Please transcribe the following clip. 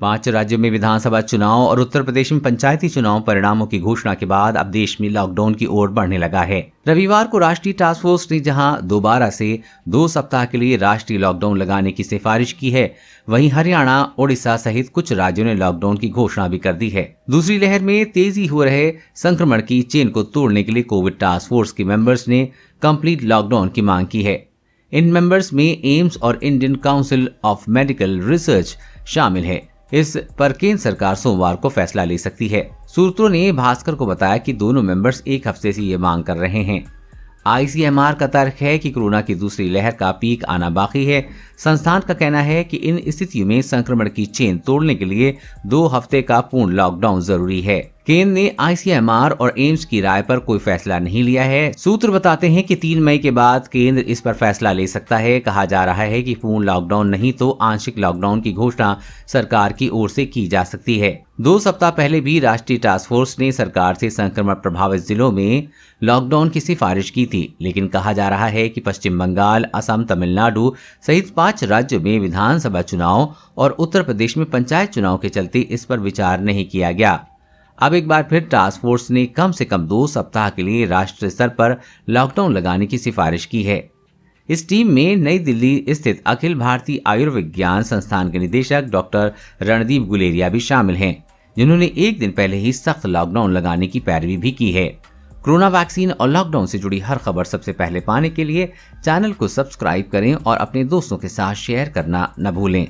पांच राज्यों में विधानसभा चुनाव और उत्तर प्रदेश में पंचायती चुनाव परिणामों की घोषणा के बाद अब देश में लॉकडाउन की ओर बढ़ने लगा है रविवार को राष्ट्रीय टास्क फोर्स ने जहां दोबारा से दो सप्ताह के लिए राष्ट्रीय लॉकडाउन लगाने की सिफारिश की है वहीं हरियाणा ओडिशा सहित कुछ राज्यों ने लॉकडाउन की घोषणा भी कर दी है दूसरी लहर में तेजी हो रहे संक्रमण की चेन को तोड़ने के लिए कोविड टास्क फोर्स के मेंबर्स ने कंप्लीट लॉकडाउन की मांग की है इन मेंबर्स में एम्स और Indian Council of Medical Research शामिल है इस पर केंद्र सरकार सोमवार को फैसला ले सकती है सूत्रों ने भास्कर को बताया कि दोनों मेंबर्स एक हफ्ते से ये मांग कर रहे हैं आईसीएमआर का तर्क है कि कोरोना की दूसरी लहर का पीक आना बाकी है संस्थान का कहना है कि इन स्थितियों में संक्रमण की चेन तोड़ने के लिए दो हफ्ते का पूर्ण लॉकडाउन जरूरी है केंद्र ने आईसीएमआर और एम्स की राय पर कोई फैसला नहीं लिया है सूत्र बताते हैं कि तीन मई के बाद केंद्र इस पर फैसला ले सकता है कहा जा रहा है कि पूर्ण लॉकडाउन नहीं तो आंशिक लॉकडाउन की घोषणा सरकार की ओर से की जा सकती है दो सप्ताह पहले भी राष्ट्रीय टास्क फोर्स ने सरकार से संक्रमण प्रभावित जिलों में लॉकडाउन की सिफारिश की थी लेकिन कहा जा रहा है कि पश्चिम बंगाल असम तमिलनाडु सहित पांच राज्यों में विधानसभा चुनाव और उत्तर प्रदेश में पंचायत चुनाव के चलते इस पर विचार नहीं किया गया अब एक बार फिर टास्क फोर्स ने कम से कम दो सप्ताह के लिए राष्ट्रीय स्तर पर लॉकडाउन लगाने की सिफारिश की है इस टीम में नई दिल्ली स्थित अखिल भारतीय आयुर्विज्ञान संस्थान के निदेशक डॉक्टर रणदीप गुलेरिया भी शामिल हैं जिन्होंने एक दिन पहले ही सख्त लॉकडाउन लगाने की पैरवी भी की है कोरोना वैक्सीन और लॉकडाउन से जुड़ी हर खबर सबसे पहले पाने के लिए चैनल को सब्सक्राइब करें और अपने दोस्तों के साथ शेयर करना न भूलें